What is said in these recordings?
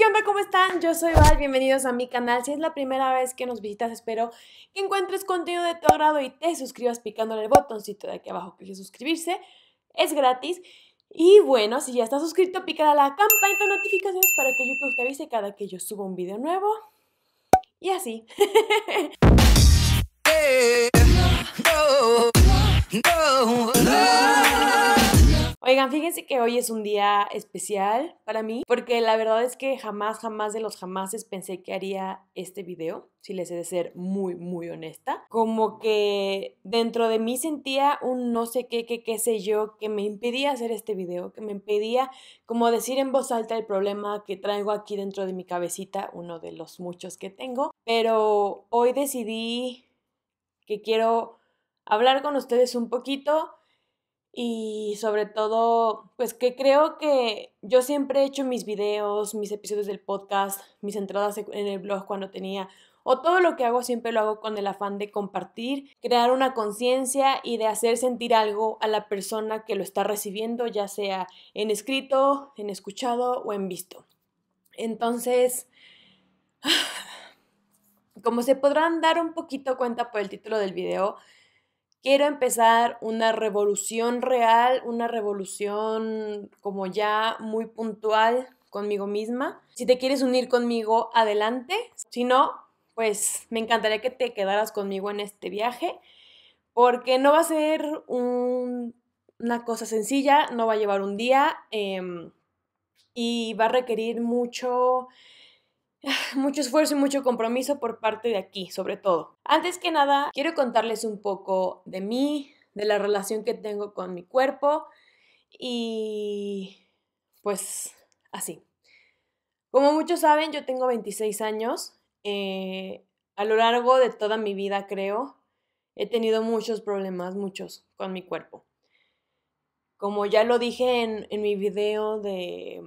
¿qué onda? ¿Cómo están? Yo soy Val, bienvenidos a mi canal. Si es la primera vez que nos visitas, espero que encuentres contenido de tu agrado y te suscribas picándole el botoncito de aquí abajo que dice suscribirse. Es gratis. Y bueno, si ya estás suscrito, pica la campanita de notificaciones para que YouTube te avise cada que yo suba un video nuevo. Y así. Eh, Oigan, fíjense que hoy es un día especial para mí porque la verdad es que jamás, jamás de los jamases pensé que haría este video, si les he de ser muy, muy honesta. Como que dentro de mí sentía un no sé qué, qué, qué sé yo, que me impedía hacer este video, que me impedía como decir en voz alta el problema que traigo aquí dentro de mi cabecita, uno de los muchos que tengo. Pero hoy decidí que quiero hablar con ustedes un poquito y sobre todo, pues que creo que yo siempre he hecho mis videos, mis episodios del podcast, mis entradas en el blog cuando tenía, o todo lo que hago siempre lo hago con el afán de compartir, crear una conciencia y de hacer sentir algo a la persona que lo está recibiendo, ya sea en escrito, en escuchado o en visto. Entonces, como se podrán dar un poquito cuenta por el título del video, quiero empezar una revolución real, una revolución como ya muy puntual conmigo misma. Si te quieres unir conmigo, adelante. Si no, pues me encantaría que te quedaras conmigo en este viaje, porque no va a ser una cosa sencilla, no va a llevar un día em, y va a requerir mucho mucho esfuerzo y mucho compromiso por parte de aquí, sobre todo. Antes que nada, quiero contarles un poco de mí, de la relación que tengo con mi cuerpo y pues así. Como muchos saben, yo tengo 26 años. Eh, a lo largo de toda mi vida, creo, he tenido muchos problemas, muchos, con mi cuerpo. Como ya lo dije en, en mi video de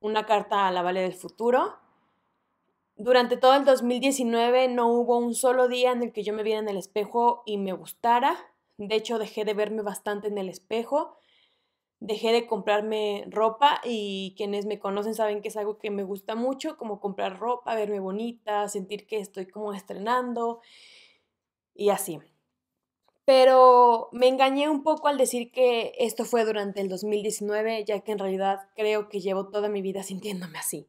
una carta a la Vale del Futuro, durante todo el 2019 no hubo un solo día en el que yo me viera en el espejo y me gustara. De hecho, dejé de verme bastante en el espejo. Dejé de comprarme ropa y quienes me conocen saben que es algo que me gusta mucho, como comprar ropa, verme bonita, sentir que estoy como estrenando y así. Pero me engañé un poco al decir que esto fue durante el 2019, ya que en realidad creo que llevo toda mi vida sintiéndome así.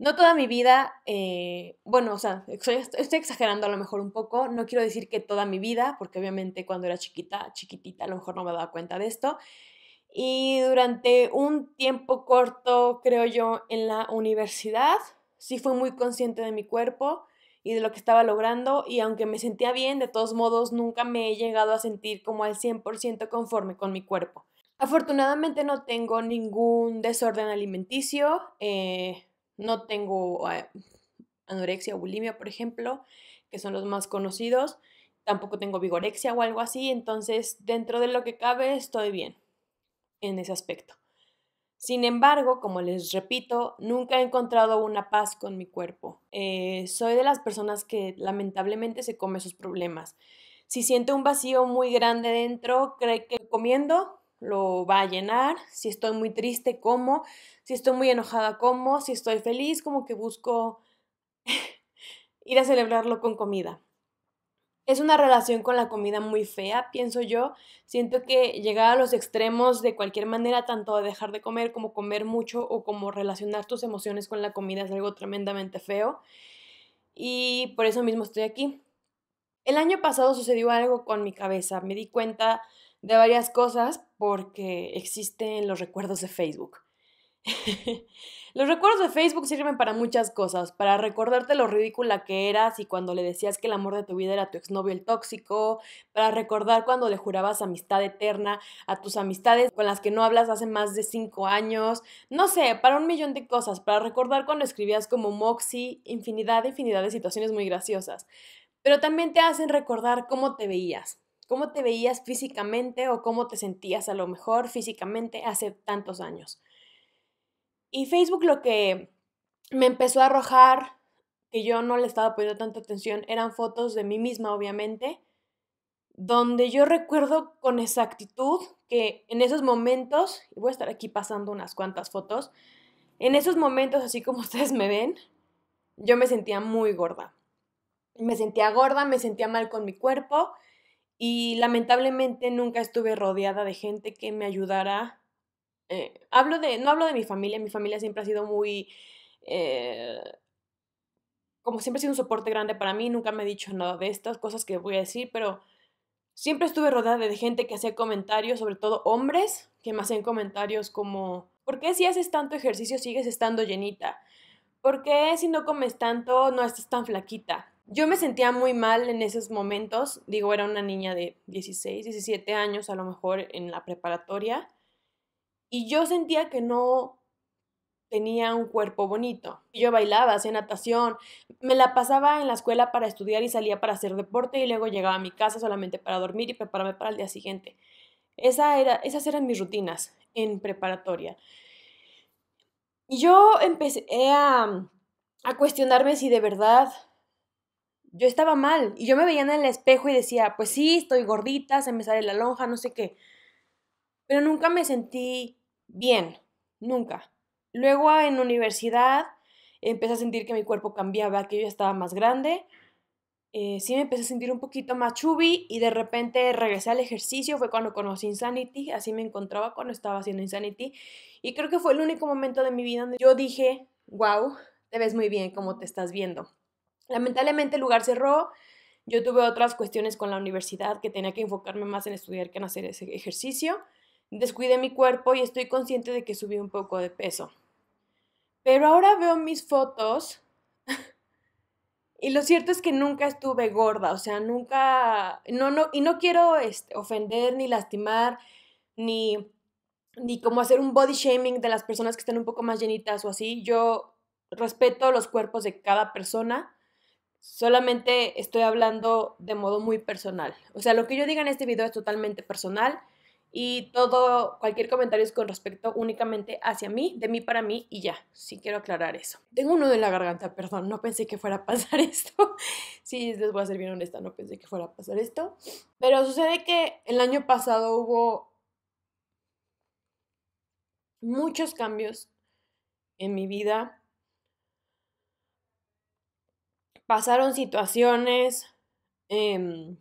No toda mi vida, eh, bueno, o sea, estoy, exagerando a lo mejor un poco, no quiero decir que toda mi vida, porque obviamente cuando era chiquita, chiquitita, a lo mejor no me daba cuenta de esto. Y durante un tiempo corto, creo yo, en la universidad, sí fui muy consciente de mi cuerpo y de lo que estaba logrando, y aunque me sentía bien, de todos modos, nunca me he llegado a sentir como al 100% conforme con mi cuerpo. Afortunadamente no tengo ningún desorden alimenticio. Eh, no tengo ah, anorexia o bulimia, por ejemplo, que son los más conocidos, tampoco tengo vigorexia o algo así, entonces dentro de lo que cabe estoy bien en ese aspecto. Sin embargo, como les repito, nunca he encontrado una paz con mi cuerpo. Eh, soy de las personas que lamentablemente se come sus problemas. Si siento un vacío muy grande dentro, cree que comiendo lo va a llenar, si estoy muy triste, cómo. si estoy muy enojada, cómo. si estoy feliz, como que busco ir a celebrarlo con comida. Es una relación con la comida muy fea, pienso yo. Siento que llegar a los extremos de cualquier manera, tanto de dejar de comer como comer mucho o como relacionar tus emociones con la comida es algo tremendamente feo. Y por eso mismo estoy aquí. El año pasado sucedió algo con mi cabeza. Me di cuenta de varias cosas, porque existen los recuerdos de Facebook. los recuerdos de Facebook sirven para muchas cosas, para recordarte lo ridícula que eras y cuando le decías que el amor de tu vida era tu exnovio el tóxico, para recordar cuando le jurabas amistad eterna a tus amistades con las que no hablas hace más de cinco años, no sé, para un millón de cosas, para recordar cuando escribías como Moxie, infinidad, infinidad de situaciones muy graciosas, pero también te hacen recordar cómo te veías, cómo te veías físicamente o cómo te sentías a lo mejor físicamente hace tantos años. Y Facebook lo que me empezó a arrojar, que yo no le estaba poniendo tanta atención, eran fotos de mí misma, obviamente, donde yo recuerdo con exactitud que en esos momentos, y voy a estar aquí pasando unas cuantas fotos, en esos momentos, así como ustedes me ven, yo me sentía muy gorda. Me sentía gorda, me sentía mal con mi cuerpo, y lamentablemente nunca estuve rodeada de gente que me ayudara. Eh, hablo de, no hablo de mi familia, mi familia siempre ha sido muy, eh, como siempre ha sido un soporte grande para mí, nunca me ha dicho nada de estas cosas que voy a decir, pero siempre estuve rodeada de gente que hacía comentarios, sobre todo hombres, que me hacían comentarios como, ¿por qué si haces tanto ejercicio sigues estando llenita? ¿Por qué si no comes tanto no estás tan flaquita? Yo me sentía muy mal en esos momentos, digo, era una niña de 16, 17 años a lo mejor en la preparatoria, y yo sentía que no tenía un cuerpo bonito. Yo bailaba, hacía natación, me la pasaba en la escuela para estudiar y salía para hacer deporte y luego llegaba a mi casa solamente para dormir y prepararme para el día siguiente. Esa era, esas eran mis rutinas en preparatoria. Y yo empecé a, a cuestionarme si de verdad yo estaba mal y yo me veía en el espejo y decía, pues sí, estoy gordita, se me sale la lonja, no sé qué. Pero nunca me sentí bien, nunca. Luego en universidad empecé a sentir que mi cuerpo cambiaba, que yo estaba más grande. Eh, sí me empecé a sentir un poquito más chubby y de repente regresé al ejercicio, fue cuando conocí Insanity, así me encontraba cuando estaba haciendo Insanity y creo que fue el único momento de mi vida donde yo dije, wow, te ves muy bien como te estás viendo. Lamentablemente el lugar cerró, yo tuve otras cuestiones con la universidad que tenía que enfocarme más en estudiar que en hacer ese ejercicio. Descuidé mi cuerpo y estoy consciente de que subí un poco de peso. Pero ahora veo mis fotos y lo cierto es que nunca estuve gorda, o sea, nunca, no, no, y no quiero este, ofender ni lastimar, ni, ni como hacer un body shaming de las personas que están un poco más llenitas o así. Yo respeto los cuerpos de cada persona solamente estoy hablando de modo muy personal. O sea, lo que yo diga en este video es totalmente personal y todo, cualquier comentario es con respecto únicamente hacia mí, de mí para mí y ya. Sí quiero aclarar eso. Tengo uno en la garganta, perdón, no pensé que fuera a pasar esto. sí, les voy a ser bien honesta, no pensé que fuera a pasar esto. Pero sucede que el año pasado hubo muchos cambios en mi vida pasaron situaciones em,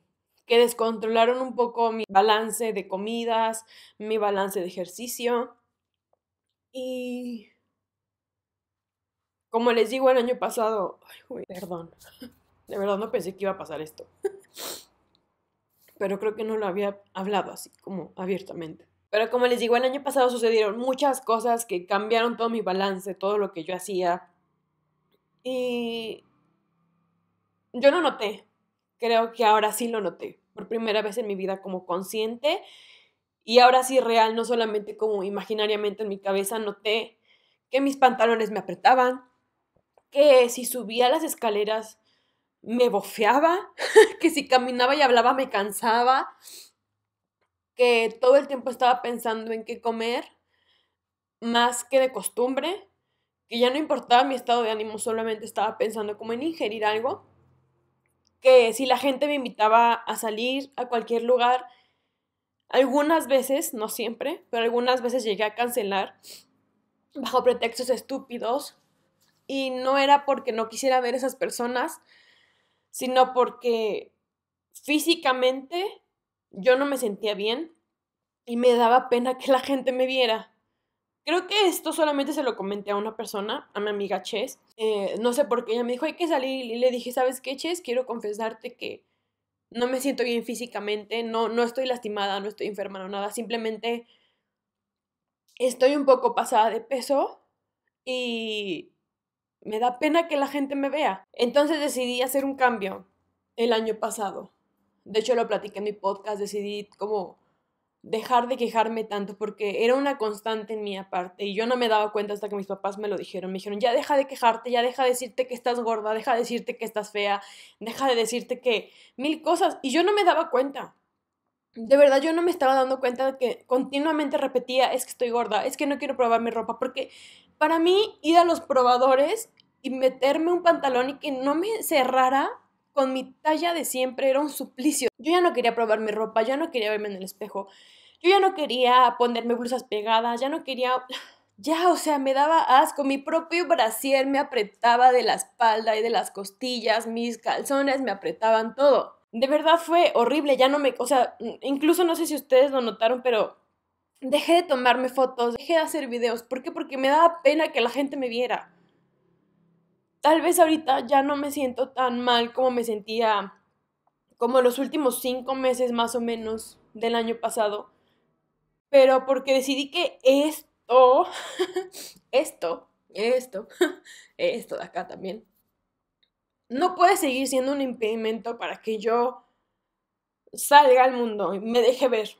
que descontrolaron un poco mi balance de comidas, mi balance de ejercicio. Y como les digo, el año pasado, perdón, de verdad no pensé que iba a pasar esto. Pero creo que no lo había hablado así, como abiertamente. Pero como les digo, el año pasado sucedieron muchas cosas que cambiaron todo mi balance, todo lo que yo hacía. Y yo lo noté, creo que ahora sí lo noté, por primera vez en mi vida como consciente y ahora sí real, no solamente como imaginariamente en mi cabeza, noté que mis pantalones me apretaban, que si subía las escaleras me bofeaba, que si caminaba y hablaba me cansaba, que todo el tiempo estaba pensando en qué comer, más que de costumbre, que ya no importaba mi estado de ánimo, solamente estaba pensando como en ingerir algo que si la gente me invitaba a salir a cualquier lugar, algunas veces, no siempre, pero algunas veces llegué a cancelar bajo pretextos estúpidos y no era porque no quisiera ver esas personas, sino porque físicamente yo no me sentía bien y me daba pena que la gente me viera. Creo que esto solamente se lo comenté a una persona, a mi amiga Ches. Eh, no sé por qué, ella me dijo, hay que salir. Y le dije, ¿sabes qué, Ches? Quiero confesarte que no me siento bien físicamente, no, no estoy lastimada, no estoy enferma, no nada. Simplemente estoy un poco pasada de peso y me da pena que la gente me vea. Entonces decidí hacer un cambio el año pasado. De hecho, lo platiqué en mi podcast, decidí como dejar de quejarme tanto porque era una constante en mi aparte y yo no me daba cuenta hasta que mis papás me lo dijeron. Me dijeron, ya deja de quejarte, ya deja de decirte que estás gorda, deja de decirte que estás fea, deja de decirte que mil cosas. Y yo no me daba cuenta. De verdad, yo no me estaba dando cuenta de que continuamente repetía, es que estoy gorda, es que no quiero probar mi ropa, porque para mí ir a los probadores y meterme un pantalón y que no me cerrara con mi talla de siempre era un suplicio. Yo ya no quería probar mi ropa, ya no quería verme en el espejo, yo ya no quería ponerme blusas pegadas, ya no quería... Ya, o sea, me daba asco, mi propio brasier me apretaba de la espalda y de las costillas, mis calzones me apretaban todo. De verdad fue horrible, ya no me, o sea, incluso no sé si ustedes lo notaron, pero dejé de tomarme fotos, dejé de hacer videos. ¿Por qué? Porque me daba pena que la gente me viera tal vez ahorita ya no me siento tan mal como me sentía como los últimos cinco meses más o menos del año pasado, pero porque decidí que esto, esto, esto, esto de acá también, no puede seguir siendo un impedimento para que yo salga al mundo y me deje ver.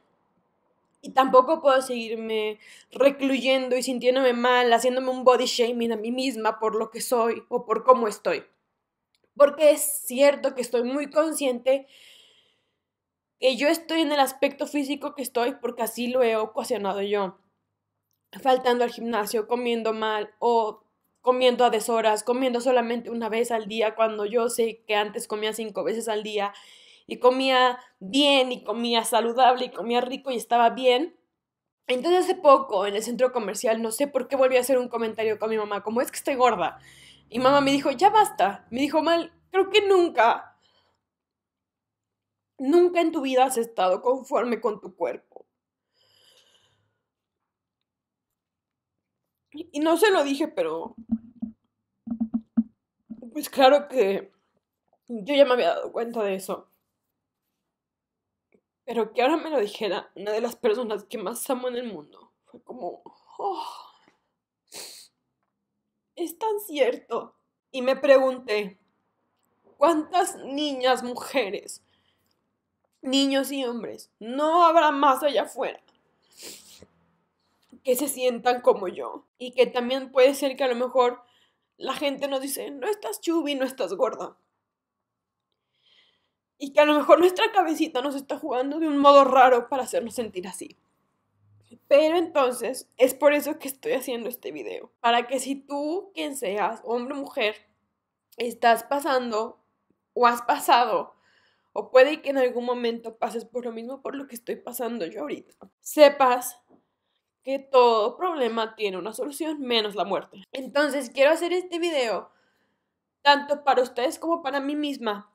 Y tampoco puedo seguirme recluyendo y sintiéndome mal, haciéndome un body shaming a mí misma por lo que soy o por cómo estoy. Porque es cierto que estoy muy consciente que yo estoy en el aspecto físico que estoy porque así lo he ocasionado yo. Faltando al gimnasio, comiendo mal o comiendo a deshoras, comiendo solamente una vez al día cuando yo sé que antes comía cinco veces al día y comía bien y comía saludable y comía rico y estaba bien. Entonces hace poco en el centro comercial, no sé por qué volví a hacer un comentario con mi mamá, como es que estoy gorda. Y mamá me dijo, ya basta. Me dijo, mal, creo que nunca, nunca en tu vida has estado conforme con tu cuerpo. Y no se lo dije, pero... Pues claro que yo ya me había dado cuenta de eso. Pero que ahora me lo dijera una de las personas que más amo en el mundo. Fue como... Oh, es tan cierto. Y me pregunté, ¿cuántas niñas, mujeres, niños y hombres no habrá más allá afuera que se sientan como yo? Y que también puede ser que a lo mejor la gente nos dice, no estás chubby, no estás gorda. Y que a lo mejor nuestra cabecita nos está jugando de un modo raro para hacernos sentir así. Pero entonces es por eso que estoy haciendo este video. Para que si tú, quien seas, hombre o mujer, estás pasando o has pasado, o puede que en algún momento pases por lo mismo por lo que estoy pasando yo ahorita, sepas que todo problema tiene una solución menos la muerte. Entonces quiero hacer este video tanto para ustedes como para mí misma,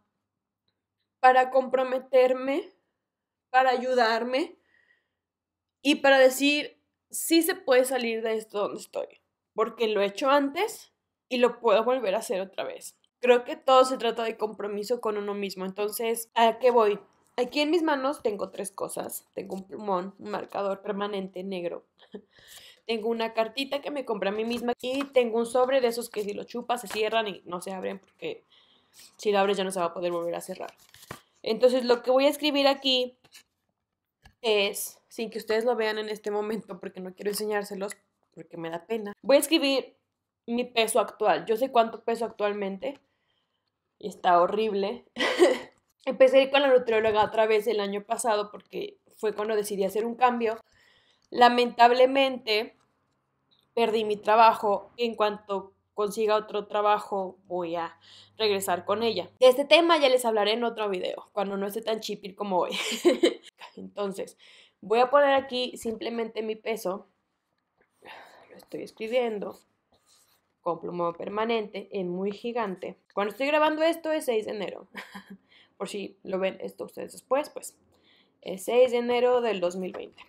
para comprometerme, para ayudarme y para decir, si se puede salir de esto donde estoy, porque lo he hecho antes y lo puedo volver a hacer otra vez. Creo que todo se trata de compromiso con uno mismo, entonces, ¿a qué voy? Aquí en mis manos tengo tres cosas. Tengo un plumón, un marcador permanente negro. Tengo una cartita que me compré a mí misma y tengo un sobre de esos que si lo chupas se cierran y no se abren porque si lo abres ya no se va a poder volver a cerrar. Entonces lo que voy a escribir aquí es, sin que ustedes lo vean en este momento porque no quiero enseñárselos, porque me da pena, voy a escribir mi peso actual. Yo sé cuánto peso actualmente y está horrible. Empecé con la nutrióloga otra vez el año pasado porque fue cuando decidí hacer un cambio. Lamentablemente perdí mi trabajo en cuanto consiga otro trabajo, voy a regresar con ella. De este tema ya les hablaré en otro video, cuando no esté tan chipil como hoy. Entonces, voy a poner aquí simplemente mi peso. Lo estoy escribiendo con plumón permanente en muy gigante. Cuando estoy grabando esto es 6 de enero. Por si lo ven esto ustedes después, pues es 6 de enero del 2020.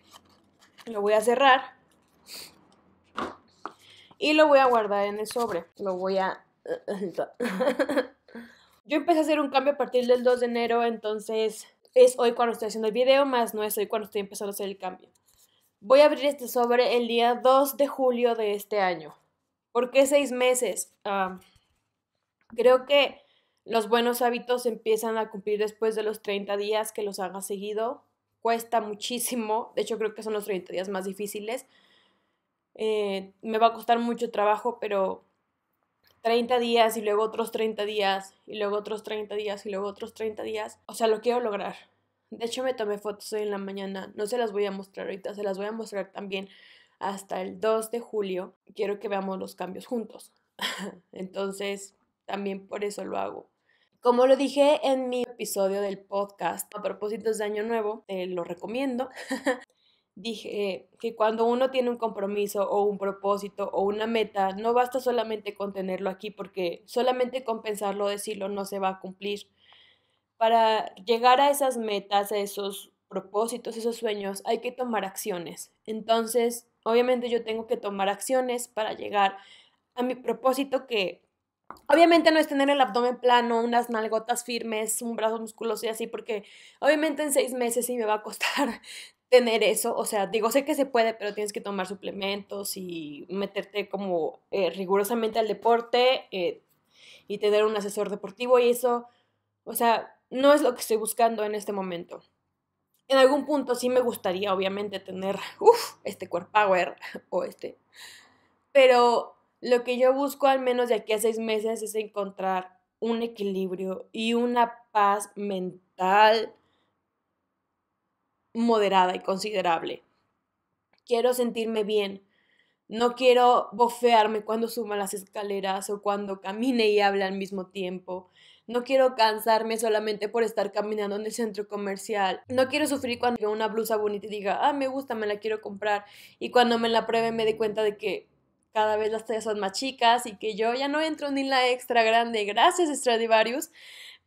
Lo voy a cerrar y lo voy a guardar en el sobre. Lo voy a... Yo empecé a hacer un cambio a partir del 2 de enero, entonces es hoy cuando estoy haciendo el video, más no es hoy cuando estoy empezando a hacer el cambio. Voy a abrir este sobre el día 2 de julio de este año. ¿Por qué seis meses? Ah, creo que los buenos hábitos empiezan a cumplir después de los 30 días que los haga seguido. Cuesta muchísimo, de hecho creo que son los 30 días más difíciles eh, me va a costar mucho trabajo, pero 30 días y luego otros 30 días y luego otros 30 días y luego otros 30 días. O sea, lo quiero lograr. De hecho, me tomé fotos hoy en la mañana. No se las voy a mostrar ahorita, se las voy a mostrar también hasta el 2 de julio. Quiero que veamos los cambios juntos. Entonces, también por eso lo hago. Como lo dije en mi episodio del podcast, a propósito de Año Nuevo, lo recomiendo. dije que cuando uno tiene un compromiso o un propósito o una meta, no basta solamente con tenerlo aquí porque solamente con pensarlo, decirlo, no se va a cumplir. Para llegar a esas metas, a esos propósitos, esos sueños, hay que tomar acciones. Entonces, obviamente yo tengo que tomar acciones para llegar a mi propósito que Obviamente no es tener el abdomen plano, unas nalgotas firmes, un brazo musculoso y así, porque obviamente en seis meses sí me va a costar tener eso, o sea, digo, sé que se puede, pero tienes que tomar suplementos y meterte como eh, rigurosamente al deporte eh, y tener un asesor deportivo y eso, o sea, no es lo que estoy buscando en este momento. En algún punto sí me gustaría, obviamente, tener, este core power o este, pero lo que yo busco al menos de aquí a seis meses es encontrar un equilibrio y una paz mental moderada y considerable. Quiero sentirme bien. No quiero bofearme cuando suma las escaleras o cuando camine y hable al mismo tiempo. No quiero cansarme solamente por estar caminando en el centro comercial. No quiero sufrir cuando veo una blusa bonita y diga, ah, me gusta, me la quiero comprar. Y cuando me la pruebe me dé cuenta de que cada vez las tallas son más chicas y que yo ya no entro ni en la extra grande. Gracias, Stradivarius.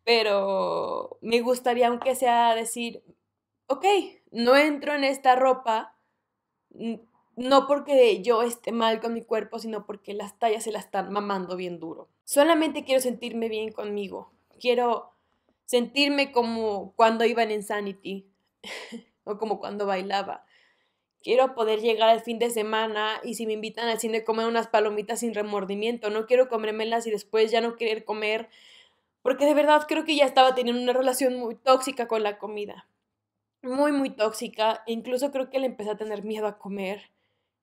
Pero me gustaría, aunque sea decir, ok, no entro en esta ropa, no porque yo esté mal con mi cuerpo, sino porque las tallas se las están mamando bien duro. Solamente quiero sentirme bien conmigo, quiero sentirme como cuando iba en Insanity o como cuando bailaba. Quiero poder llegar al fin de semana y si me invitan al cine comer unas palomitas sin remordimiento. No quiero comérmelas y después ya no querer comer porque de verdad creo que ya estaba teniendo una relación muy tóxica con la comida muy, muy tóxica. Incluso creo que le empecé a tener miedo a comer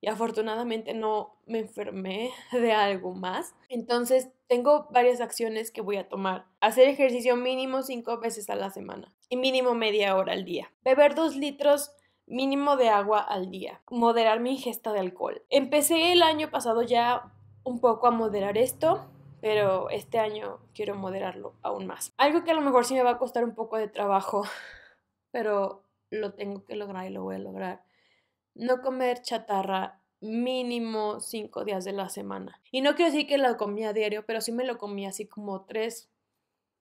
y afortunadamente no me enfermé de algo más. Entonces tengo varias acciones que voy a tomar. Hacer ejercicio mínimo cinco veces a la semana y mínimo media hora al día. Beber dos litros mínimo de agua al día. Moderar mi ingesta de alcohol. Empecé el año pasado ya un poco a moderar esto. Pero este año quiero moderarlo aún más. Algo que a lo mejor sí me va a costar un poco de trabajo, pero lo tengo que lograr y lo voy a lograr. No comer chatarra mínimo cinco días de la semana. Y no quiero decir que lo comía a diario, pero sí me lo comía así como tres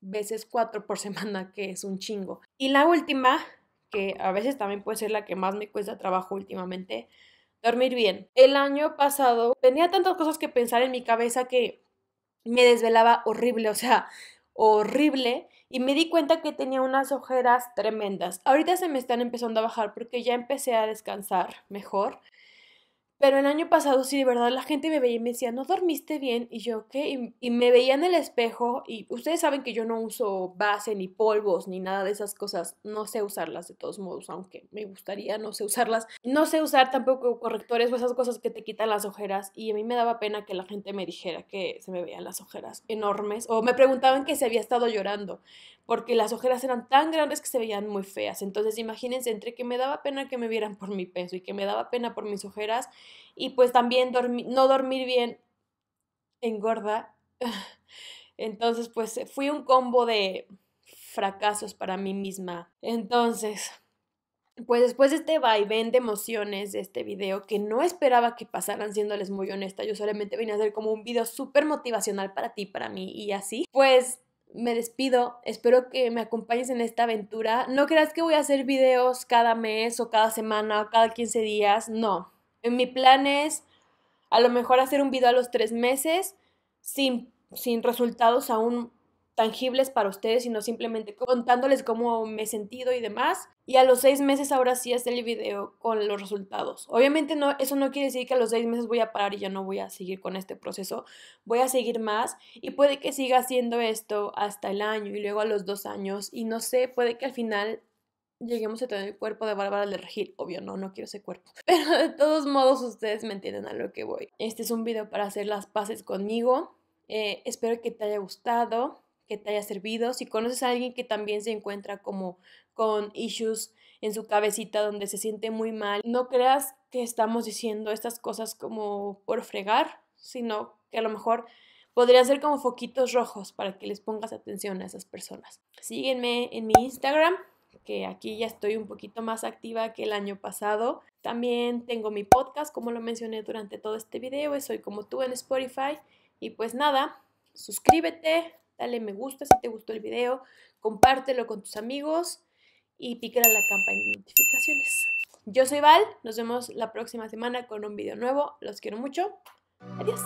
veces cuatro por semana, que es un chingo. Y la última, que a veces también puede ser la que más me cuesta trabajo últimamente, dormir bien. El año pasado tenía tantas cosas que pensar en mi cabeza que me desvelaba horrible, o sea, horrible y me di cuenta que tenía unas ojeras tremendas. Ahorita se me están empezando a bajar porque ya empecé a descansar mejor pero el año pasado sí, de verdad, la gente me veía y me decía, ¿no dormiste bien? Y yo, ¿qué? Y, me veía en el espejo y ustedes saben que yo no uso base ni polvos ni nada de esas cosas. No sé usarlas de todos modos, aunque me gustaría, no sé usarlas. No sé usar tampoco correctores o esas cosas que te quitan las ojeras. Y a mí me daba pena que la gente me dijera que se me veían las ojeras enormes. O me preguntaban que se había estado llorando, porque las ojeras eran tan grandes que se veían muy feas. Entonces imagínense, entre que me daba pena que me vieran por mi peso y que me daba pena por mis ojeras y pues también no dormir bien engorda. Entonces, pues eh, fui un combo de fracasos para mí misma. Entonces, pues después de este vaivén de emociones de este video, que no esperaba que pasaran siéndoles muy honesta, yo solamente vine a hacer como un video súper motivacional para ti, para mí y así, pues me despido, espero que me acompañes en esta aventura. No creas que voy a hacer videos cada mes o cada semana o cada 15 días, no mi plan es a lo mejor hacer un video a los tres meses sin, sin resultados aún tangibles para ustedes, sino simplemente contándoles cómo me he sentido y demás. Y a los seis meses ahora sí hacer el video con los resultados. Obviamente no, eso no quiere decir que a los seis meses voy a parar y ya no voy a seguir con este proceso. Voy a seguir más y puede que siga haciendo esto hasta el año y luego a los dos años y no sé, puede que al final lleguemos a tener el cuerpo de Bárbara de Regil. Obvio, no, no quiero ese cuerpo. Pero de todos modos, ustedes me entienden a lo que voy. Este es un video para hacer las paces conmigo. Eh, espero que te haya gustado, que te haya servido. Si conoces a alguien que también se encuentra como con issues en su cabecita donde se siente muy mal, no creas que estamos diciendo estas cosas como por fregar, sino que a lo mejor podría ser como foquitos rojos para que les pongas atención a esas personas. Sígueme en mi Instagram, que aquí ya estoy un poquito más activa que el año pasado. También tengo mi podcast, como lo mencioné durante todo este video, soy como tú en Spotify. Y pues nada, suscríbete, dale me gusta si te gustó el video, compártelo con tus amigos y pícale la campana de notificaciones. Yo soy Val, nos vemos la próxima semana con un video nuevo, los quiero mucho, adiós.